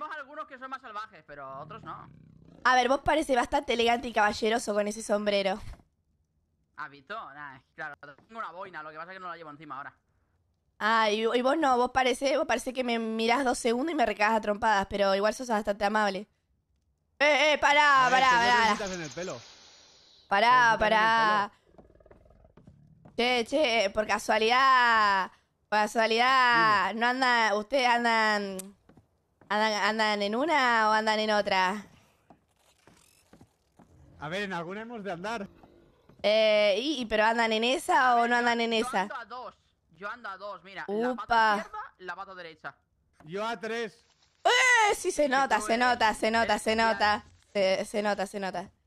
tenemos algunos que son más salvajes, pero otros no. A ver, vos parece bastante elegante y caballeroso con ese sombrero. ¿Habito? Ah, nah, claro, tengo una boina, lo que pasa es que no la llevo encima ahora. Ah, y, vos no, vos parece, vos parece que me mirás dos segundos y me recagas a trompadas, pero igual sos bastante amable. Eh, eh, pará, pará, pará. Pará, pará. Che, che, por casualidad, por casualidad, no anda, ustedes andan ¿Andan, en una o andan en otra? A ver, en alguna hemos de andar. Eh, y, pero andan en esa o no andan en esa. Yo ando a dos. Yo ando a dos, mira. Upa. La pata izquierda, la pata derecha. Yo a tres. ¡Eh! Sí, se nota, se nota, se nota, se nota. Se nota, se nota.